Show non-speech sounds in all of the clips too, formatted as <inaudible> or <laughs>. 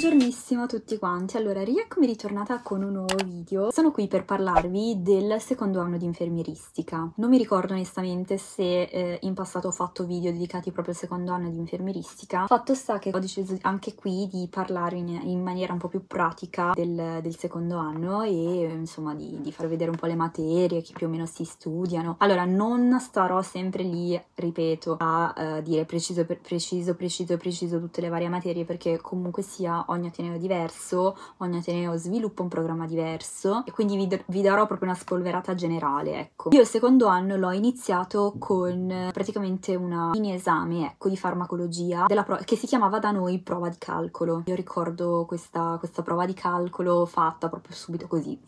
Buongiornissimo a tutti quanti, allora rieccomi ritornata con un nuovo video. Sono qui per parlarvi del secondo anno di infermieristica. Non mi ricordo onestamente se eh, in passato ho fatto video dedicati proprio al secondo anno di infermieristica. Fatto sta che ho deciso anche qui di parlare in, in maniera un po' più pratica del, del secondo anno e insomma di, di far vedere un po' le materie che più o meno si studiano. Allora non starò sempre lì, ripeto, a eh, dire preciso, preciso, preciso, preciso tutte le varie materie perché comunque sia ogni Ateneo è diverso, ogni Ateneo sviluppa un programma diverso e quindi vi, vi darò proprio una spolverata generale, ecco. Io il secondo anno l'ho iniziato con eh, praticamente una mini esame, ecco, di farmacologia che si chiamava da noi prova di calcolo. Io ricordo questa, questa prova di calcolo fatta proprio subito così,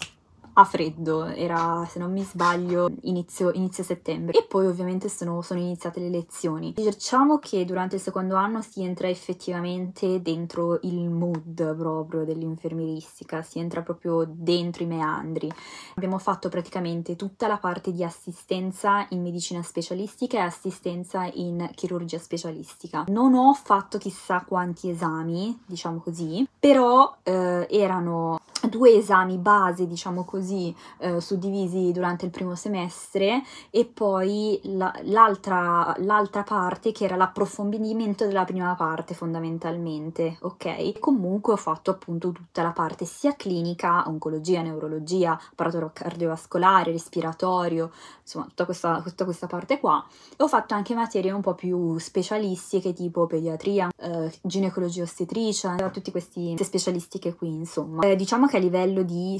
a freddo, era se non mi sbaglio inizio, inizio settembre e poi ovviamente sono, sono, iniziate le lezioni. Diciamo che durante il secondo anno si entra effettivamente dentro il mood proprio dell'infermieristica, si entra proprio dentro i meandri. Abbiamo fatto praticamente tutta la parte di assistenza in medicina specialistica e assistenza in chirurgia specialistica. Non ho fatto chissà quanti esami, diciamo così, però eh, erano due esami base, diciamo così, così eh, suddivisi durante il primo semestre e poi l'altra, la, parte che era l'approfondimento della prima parte fondamentalmente, ok? E comunque ho fatto appunto tutta la parte sia clinica, oncologia, neurologia, apparato cardiovascolare, respiratorio, insomma tutta questa, tutta questa parte qua. E ho fatto anche materie un po' più specialistiche tipo pediatria, eh, ginecologia ostetricia, tutti questi, queste specialistiche qui insomma. Eh, diciamo che a livello di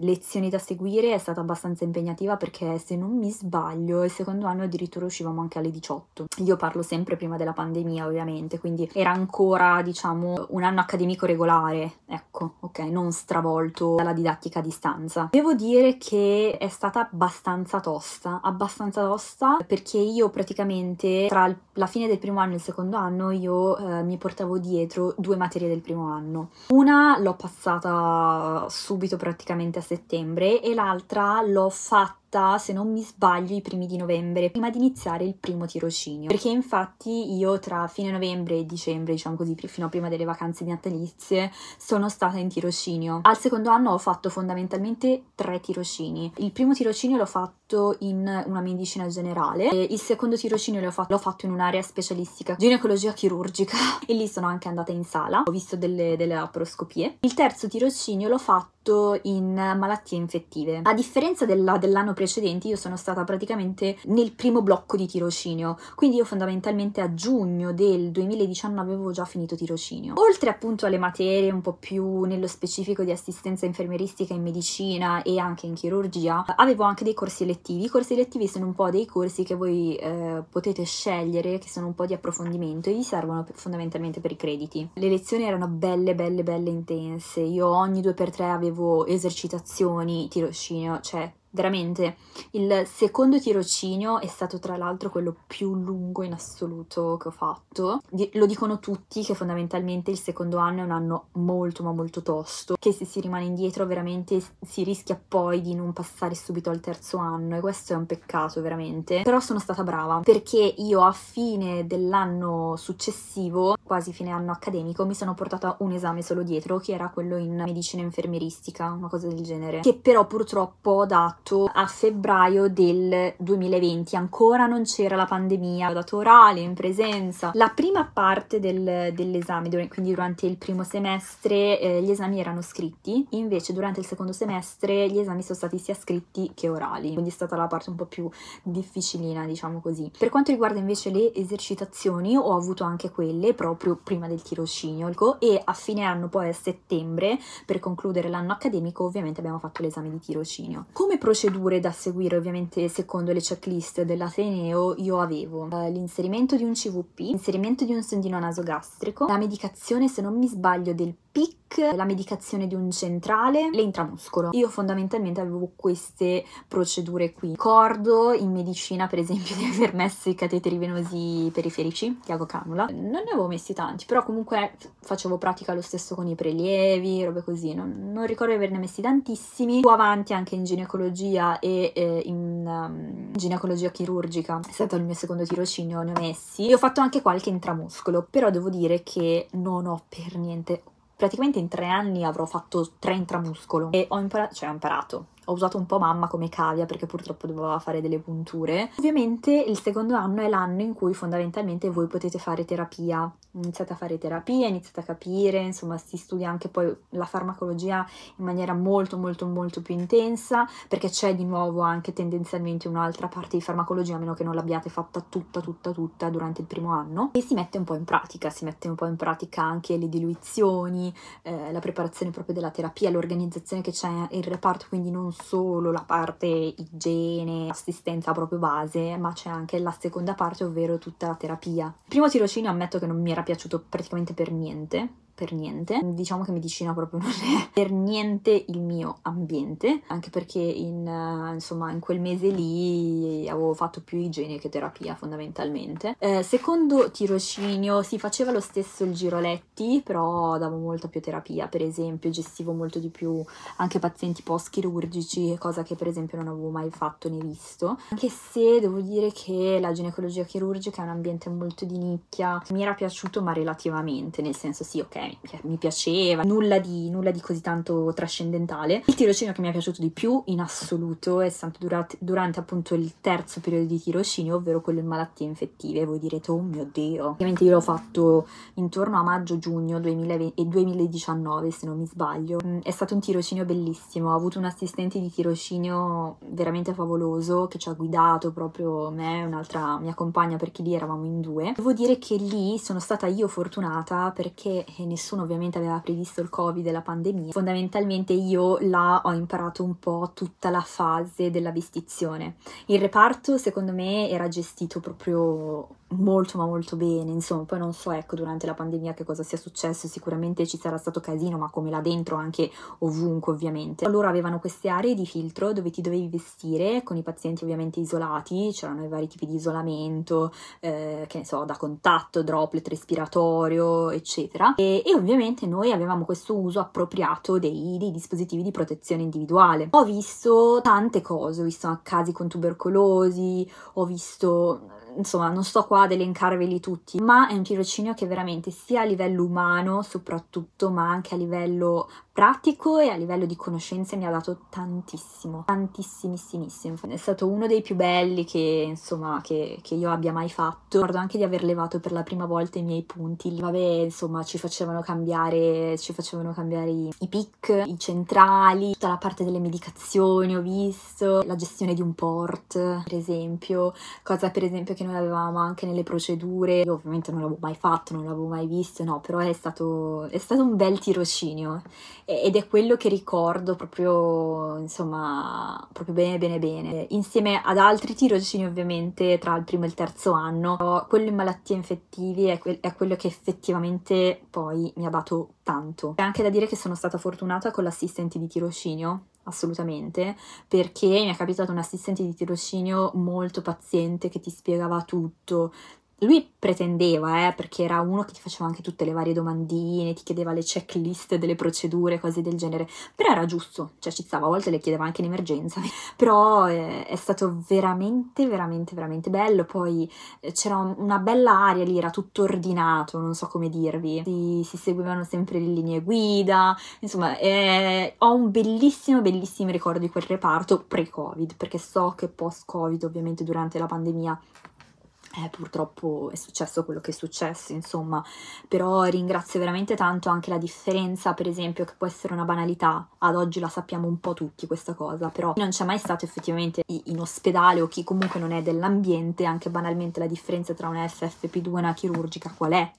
lezioni da seguire è stata abbastanza impegnativa perché se non mi sbaglio il secondo anno addirittura uscivamo anche alle 18. Io parlo sempre prima della pandemia ovviamente, quindi era ancora diciamo un anno accademico regolare, ecco, ok, non stravolto dalla didattica a distanza. Devo dire che è stata abbastanza tosta, abbastanza tosta perché io praticamente tra la fine del primo anno e il secondo anno io eh, mi portavo dietro due materie del primo anno. Una l'ho passata subito praticamente a settembre e l'altra l'ho fatta se non mi sbaglio, i primi di novembre, prima di iniziare il primo tirocinio. Perché infatti io tra fine novembre e dicembre, diciamo così, fino a prima delle vacanze di natalizie, sono stata in tirocinio. Al secondo anno ho fatto fondamentalmente tre tirocini. Il primo tirocinio l'ho fatto in una medicina generale, il secondo tirocinio l'ho fatto, fatto, in un'area specialistica ginecologia chirurgica <laughs> e lì sono anche andata in sala, ho visto delle, delle aproscopie. Il terzo tirocinio l'ho fatto in malattie infettive. A differenza della, dell'anno precedenti io sono stata praticamente nel primo blocco di tirocinio, quindi io fondamentalmente a giugno del 2019 avevo già finito tirocinio. Oltre appunto alle materie un po' più nello specifico di assistenza infermieristica in medicina e anche in chirurgia, avevo anche dei corsi elettivi. I corsi elettivi sono un po' dei corsi che voi eh, potete scegliere, che sono un po' di approfondimento e vi servono fondamentalmente per i crediti. Le lezioni erano belle, belle, belle intense. Io ogni due per tre avevo esercitazioni, tirocinio, cioè veramente il secondo tirocinio è stato tra l'altro quello più lungo in assoluto che ho fatto. Lo dicono tutti che fondamentalmente il secondo anno è un anno molto ma molto tosto, che se si rimane indietro veramente si rischia poi di non passare subito al terzo anno e questo è un peccato veramente. Però sono stata brava perché io a fine dell'anno successivo, quasi fine anno accademico, mi sono portata un esame solo dietro che era quello in medicina infermieristica, una cosa del genere, che però purtroppo ho dato fatto a febbraio del 2020, ancora non c'era la pandemia, ho dato orale in presenza. La prima parte del, dell'esame, quindi durante il primo semestre eh, gli esami erano scritti, invece durante il secondo semestre gli esami sono stati sia scritti che orali, quindi è stata la parte un po' più difficilina, diciamo così. Per quanto riguarda invece le esercitazioni, ho avuto anche quelle proprio prima del tirocinio e a fine anno poi a settembre, per concludere l'anno accademico, ovviamente abbiamo fatto l'esame di tirocinio. Come procedere? procedure da seguire ovviamente secondo le checklist dell'Ateneo io avevo eh, l'inserimento di un CVP, l'inserimento di un sondino nasogastrico, la medicazione se non mi sbaglio del PIC, la medicazione di un centrale, l'intramuscolo. Io fondamentalmente avevo queste procedure qui. Ricordo in medicina per esempio di aver messo i cateteri venosi periferici, Tiago Canula. Non ne avevo messi tanti, però comunque facevo pratica lo stesso con i prelievi, robe così. Non, non ricordo di averne messi tantissimi. Più avanti anche in ginecologia ginecologia e eh, in um, ginecologia chirurgica, è stato il mio secondo tirocinio, ne ho messi, e ho fatto anche qualche intramuscolo, però devo dire che non ho per niente praticamente in tre anni avrò fatto tre intramuscolo e ho imparato, cioè ho imparato, ho usato un po' mamma come cavia perché purtroppo doveva fare delle punture. Ovviamente il secondo anno è l'anno in cui fondamentalmente voi potete fare terapia, iniziate a fare terapia, iniziate a capire, insomma si studia anche poi la farmacologia in maniera molto molto molto più intensa perché c'è di nuovo anche tendenzialmente un'altra parte di farmacologia a meno che non l'abbiate fatta tutta tutta tutta durante il primo anno e si mette un po' in pratica, si mette un po' in pratica anche le diluizioni, eh, la preparazione proprio della terapia, l'organizzazione che c'è in reparto quindi non solo la parte igiene, assistenza proprio base, ma c'è anche la seconda parte, ovvero tutta la terapia. Il primo tirocinio ammetto che non mi era piaciuto praticamente per niente, per niente. Diciamo che medicina proprio <laughs> non è per niente il mio ambiente, anche perché in, eh, insomma, in quel mese lì avevo fatto più igiene che terapia fondamentalmente. Eh, secondo tirocinio si faceva lo stesso il giroletti, però davo molta più terapia, per esempio gestivo molto di più anche pazienti post-chirurgici, cosa che per esempio non avevo mai fatto né visto, anche se devo dire che la ginecologia chirurgica è un ambiente molto di nicchia, mi era piaciuto ma relativamente, nel senso sì ok, cioè, mi piaceva, nulla di, nulla di così tanto trascendentale. Il tirocinio che mi è piaciuto di più in assoluto è stato durante, durante appunto il terzo periodo di tirocinio, ovvero quello in malattie infettive. Voi direte, oh mio Dio! Ovviamente io l'ho fatto intorno a maggio-giugno 2019, se non mi sbaglio. Mm, è stato un tirocinio bellissimo, ho avuto un assistente di tirocinio veramente favoloso che ci ha guidato proprio me e un'altra mia compagna perché lì eravamo in due. Devo dire che lì sono stata io fortunata perché eh, nessuno nessuno ovviamente aveva previsto il covid e la pandemia, fondamentalmente io là ho imparato un po' tutta la fase della vestizione. Il reparto secondo me era gestito proprio molto ma molto bene, insomma, poi non so ecco durante la pandemia che cosa sia successo, sicuramente ci sarà stato casino, ma come là dentro anche ovunque ovviamente. Loro avevano queste aree di filtro dove ti dovevi vestire con i pazienti ovviamente isolati, c'erano i vari tipi di isolamento, eh, che ne so, da contatto, droplet respiratorio, eccetera. E, e ovviamente noi avevamo questo uso appropriato dei, dei, dispositivi di protezione individuale. Ho visto tante cose, ho visto casi con tubercolosi, ho visto insomma non sto qua ad elencarveli tutti, ma è un tirocinio che veramente sia a livello umano soprattutto, ma anche a livello pratico e a livello di conoscenze mi ha dato tantissimo, tantissimissimissimo. È stato uno dei più belli che insomma che, che io abbia mai fatto. Ricordo anche di aver levato per la prima volta i miei punti. Vabbè, insomma, ci facevano cambiare, ci facevano cambiare i, i pic, i centrali, tutta la parte delle medicazioni ho visto, la gestione di un port, per esempio, cosa per esempio che noi avevamo anche nelle procedure, io ovviamente non l'avevo mai fatto, non l'avevo mai visto, no, però è stato, è stato un bel tirocinio ed è quello che ricordo proprio, insomma, proprio bene bene bene. Insieme ad altri tirocini ovviamente tra il primo e il terzo anno, quello in malattie infettive è, que è quello che effettivamente poi mi ha dato tanto. È anche da dire che sono stata fortunata con l'assistente di tirocinio assolutamente, perché mi è capitato un assistente di tirocinio molto paziente che ti spiegava tutto, lui pretendeva, eh, perché era uno che ti faceva anche tutte le varie domandine, ti chiedeva le checklist delle procedure, cose del genere, però era giusto, cioè ci stava, a volte le chiedeva anche in emergenza, <laughs> però eh, è stato veramente, veramente, veramente bello, poi eh, c'era una bella aria lì, era tutto ordinato, non so come dirvi, si, si seguivano sempre le linee guida, insomma, eh, ho un bellissimo, bellissimo ricordo di quel reparto pre-Covid, perché so che post-Covid, ovviamente durante la pandemia, eh, purtroppo è successo quello che è successo, insomma, però ringrazio veramente tanto anche la differenza, per esempio, che può essere una banalità, ad oggi la sappiamo un po' tutti questa cosa, però non c'è mai stato effettivamente in ospedale o chi comunque non è dell'ambiente, anche banalmente la differenza tra una FFP2 e una chirurgica qual è?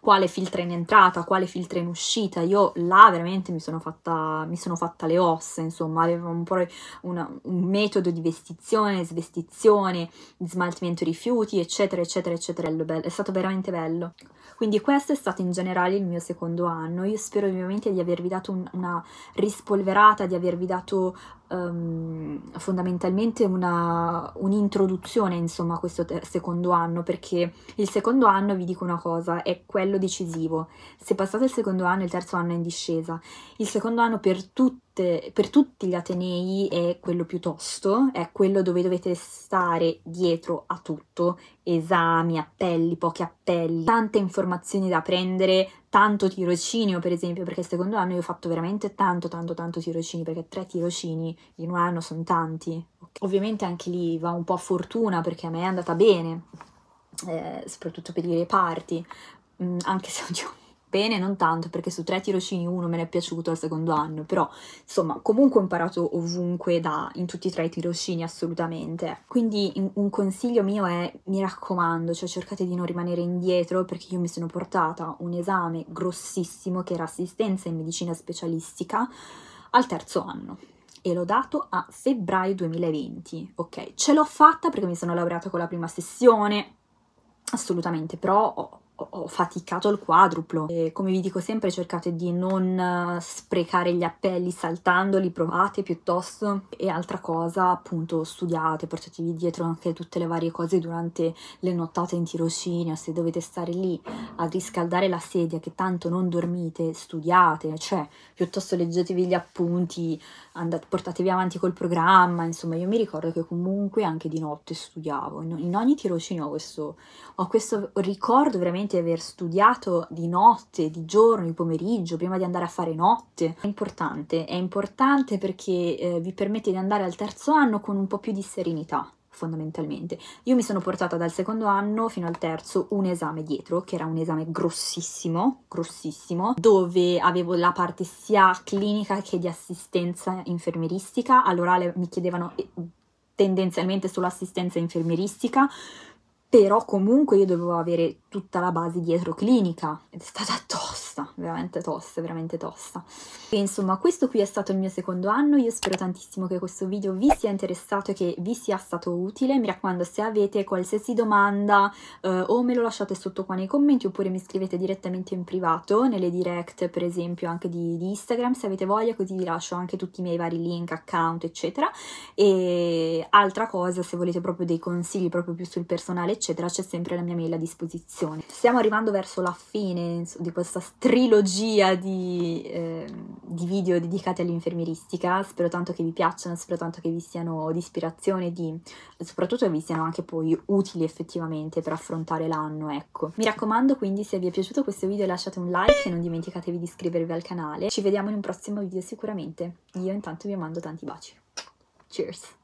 quale filtra in entrata, quale filtra in uscita. Io là veramente mi sono fatta, mi sono fatta le ossa, insomma, avevo un po' una, un metodo di vestizione, svestizione, di smaltimento rifiuti, eccetera, eccetera, eccetera. È stato veramente bello. Quindi questo è stato in generale il mio secondo anno. Io spero ovviamente di avervi dato un, una rispolverata, di avervi dato um, fondamentalmente una, un'introduzione insomma, a questo ter- secondo anno, perché il secondo anno, vi dico una cosa, è quello decisivo. Se passate il secondo anno, il terzo anno è in discesa. Il secondo anno per tutti tutte, per tutti gli Atenei è quello piuttosto, è quello dove dovete stare dietro a tutto, esami, appelli, pochi appelli, tante informazioni da prendere, tanto tirocinio per esempio, perché secondo anno io ho fatto veramente tanto, tanto, tanto tirocini, perché tre tirocini in un anno sono tanti. Ovviamente anche lì va un po' a fortuna perché a me è andata bene, eh, soprattutto per i reparti, mm, anche se <laughs> oggi ho Pene non tanto perché su tre tirocini uno me ne è piaciuto al secondo anno, però insomma comunque ho imparato ovunque da, in tutti e tre i tirocini assolutamente. Quindi un consiglio mio è mi raccomando, cioè cercate di non rimanere indietro perché io mi sono portata un esame grossissimo che era assistenza in medicina specialistica al terzo anno e l'ho dato a febbraio 2020, ok? Ce l'ho fatta perché mi sono laureata con la prima sessione, assolutamente, però ho ho faticato al quadruplo. E come vi dico sempre, cercate di non eh, sprecare gli appelli saltandoli, provate piuttosto. E altra cosa, appunto, studiate, portatevi dietro anche tutte le varie cose durante le nottate in tirocinio. Se dovete stare lì a riscaldare la sedia, che tanto non dormite, studiate, cioè piuttosto leggetevi gli appunti, andate, portatevi avanti col programma, insomma io mi ricordo che comunque anche di notte studiavo, in, in ogni tirocinio ho questo, ho questo ricordo veramente di aver studiato di notte, di giorno, di pomeriggio, prima di andare a fare notte, è importante, è importante perché eh, vi permette di andare al terzo anno con un po' più di serenità, fondamentalmente. Io mi sono portata dal secondo anno fino al terzo un esame dietro, che era un esame grossissimo, grossissimo, dove avevo la parte sia clinica che di assistenza infermieristica, all'orale mi chiedevano eh, tendenzialmente solo assistenza infermieristica, però comunque io dovevo avere tutta la base dietro clinica ed è stata tosta tosta, veramente tosta, veramente tosta. E insomma questo qui è stato il mio secondo anno, io spero tantissimo che questo video vi sia interessato e che vi sia stato utile, mi raccomando se avete qualsiasi domanda eh, o me lo lasciate sotto qua nei commenti oppure mi scrivete direttamente in privato, nelle direct per esempio anche di, di Instagram se avete voglia, così vi lascio anche tutti i miei vari link, account eccetera. E altra cosa se volete proprio dei consigli proprio più sul personale eccetera c'è sempre la mia mail a disposizione. Stiamo arrivando verso la fine di questa stretta trilogia di, eh, di, video dedicati all'infermieristica, spero tanto che vi piacciono, spero tanto che vi siano di ispirazione, di, soprattutto che vi siano anche poi utili effettivamente per affrontare l'anno, ecco. Mi raccomando quindi se vi è piaciuto questo video lasciate un like e non dimenticatevi di iscrivervi al canale, ci vediamo in un prossimo video sicuramente, io intanto vi mando tanti baci, cheers!